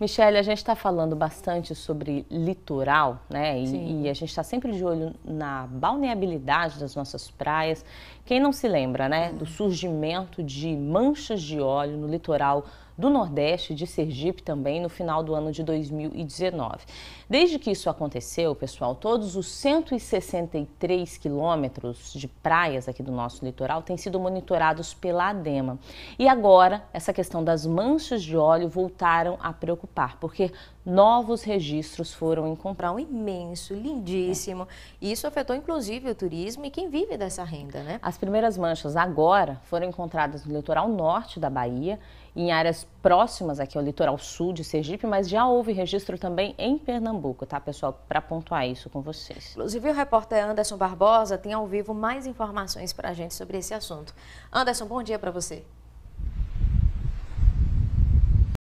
Michelle, a gente está falando bastante sobre litoral, né? E, e a gente está sempre de olho na balneabilidade das nossas praias. Quem não se lembra, né, uhum. do surgimento de manchas de óleo no litoral do Nordeste, de Sergipe também, no final do ano de 2019. Desde que isso aconteceu, pessoal, todos os 163 quilômetros de praias aqui do nosso litoral têm sido monitorados pela ADEMA. E agora, essa questão das manchas de óleo voltaram a preocupar, porque novos registros foram encontrados. Um imenso, lindíssimo. É. E isso afetou inclusive o turismo e quem vive dessa renda, né? As primeiras manchas agora foram encontradas no litoral norte da Bahia, em áreas próximas aqui ao litoral sul de Sergipe, mas já houve registro também em Pernambuco, tá, pessoal? Para pontuar isso com vocês. Inclusive, o repórter Anderson Barbosa tem ao vivo mais informações para a gente sobre esse assunto. Anderson, bom dia para você.